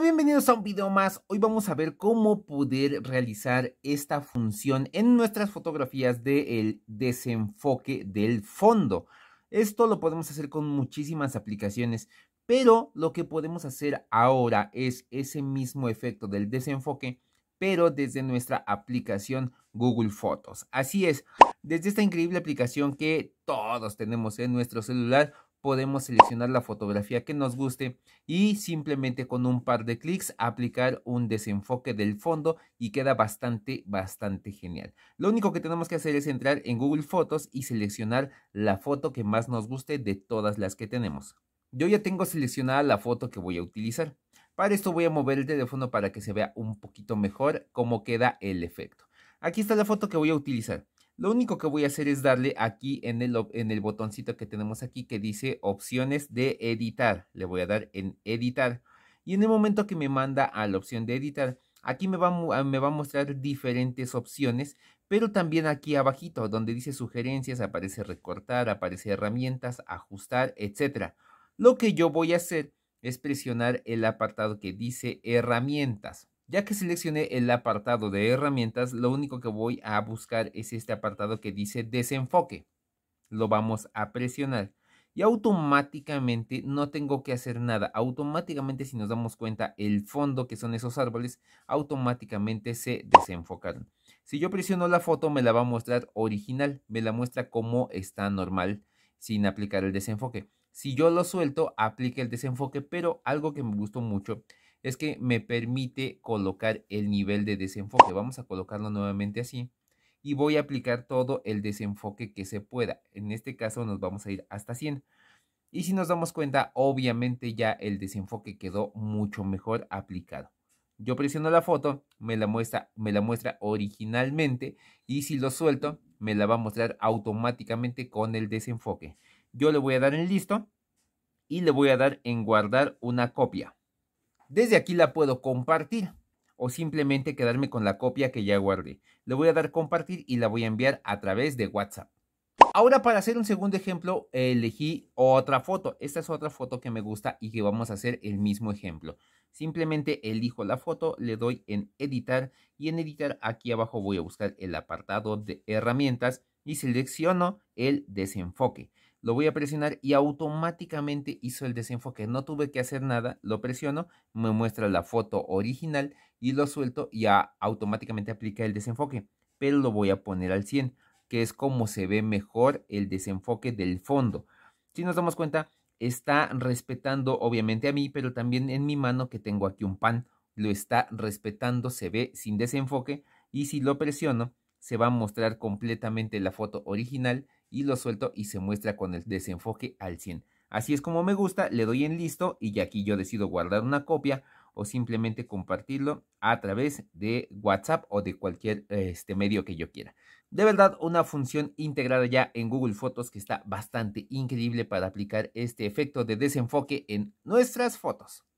bienvenidos a un video más. Hoy vamos a ver cómo poder realizar esta función en nuestras fotografías del desenfoque del fondo. Esto lo podemos hacer con muchísimas aplicaciones, pero lo que podemos hacer ahora es ese mismo efecto del desenfoque, pero desde nuestra aplicación Google Fotos. Así es, desde esta increíble aplicación que todos tenemos en nuestro celular, podemos seleccionar la fotografía que nos guste y simplemente con un par de clics aplicar un desenfoque del fondo y queda bastante, bastante genial. Lo único que tenemos que hacer es entrar en Google Fotos y seleccionar la foto que más nos guste de todas las que tenemos. Yo ya tengo seleccionada la foto que voy a utilizar. Para esto voy a mover el teléfono para que se vea un poquito mejor cómo queda el efecto. Aquí está la foto que voy a utilizar. Lo único que voy a hacer es darle aquí en el, botoncito que tenemos aquí que dice opciones de editar. Le voy a dar en editar. Y en el momento que me manda a la opción de editar, aquí me va, ah, me va a mostrar diferentes opciones, pero también aquí abajito donde dice sugerencias, aparece recortar, aparece herramientas, ajustar, etc. Lo que yo voy a hacer es presionar el apartado que dice herramientas. Ya que seleccioné el apartado de herramientas, lo único que voy a buscar es este apartado que dice desenfoque. Lo vamos a presionar. Y automáticamente no tengo que hacer nada. Automáticamente si nos damos cuenta el fondo que son esos árboles, automáticamente se desenfocaron. Si yo presiono la foto me la va a mostrar original. Me la muestra como está normal sin aplicar el desenfoque. Si yo lo suelto, aplica el desenfoque, pero algo que me gustó mucho es que me permite colocar el nivel de desenfoque. Vamos a colocarlo nuevamente así y voy a aplicar todo el desenfoque que se pueda. En este caso nos vamos a ir hasta 100. Y si nos damos cuenta, obviamente ya el desenfoque quedó mucho mejor aplicado. Yo presiono la foto, me la muestra, me la muestra originalmente y si lo suelto, me la va a mostrar automáticamente con el desenfoque. Yo le voy a dar en listo y le voy a dar en guardar una copia. Desde aquí la puedo compartir o simplemente quedarme con la copia que ya guardé. Le voy a dar compartir y la voy a enviar a través de WhatsApp. Ahora para hacer un segundo ejemplo elegí otra foto. Esta es otra foto que me gusta y que vamos a hacer el mismo ejemplo. Simplemente elijo la foto, le doy en editar y en editar aquí abajo voy a buscar el apartado de herramientas y selecciono el desenfoque lo voy a presionar y automáticamente hizo el desenfoque. No tuve que hacer nada, lo presiono, me muestra la foto original y lo suelto y automáticamente aplica el desenfoque. Pero lo voy a poner al 100, que es como se ve mejor el desenfoque del fondo. Si nos damos cuenta, está respetando obviamente a mí, pero también en mi mano que tengo aquí un pan. Lo está respetando, se ve sin desenfoque y si lo presiono, se va a mostrar completamente la foto original y lo suelto y se muestra con el desenfoque al 100. Así es como me gusta, le doy en listo y ya aquí yo decido guardar una copia o simplemente compartirlo a través de WhatsApp o de cualquier este, medio que yo quiera. De verdad, una función integrada ya en Google Fotos que está bastante increíble para aplicar este efecto de desenfoque en nuestras fotos.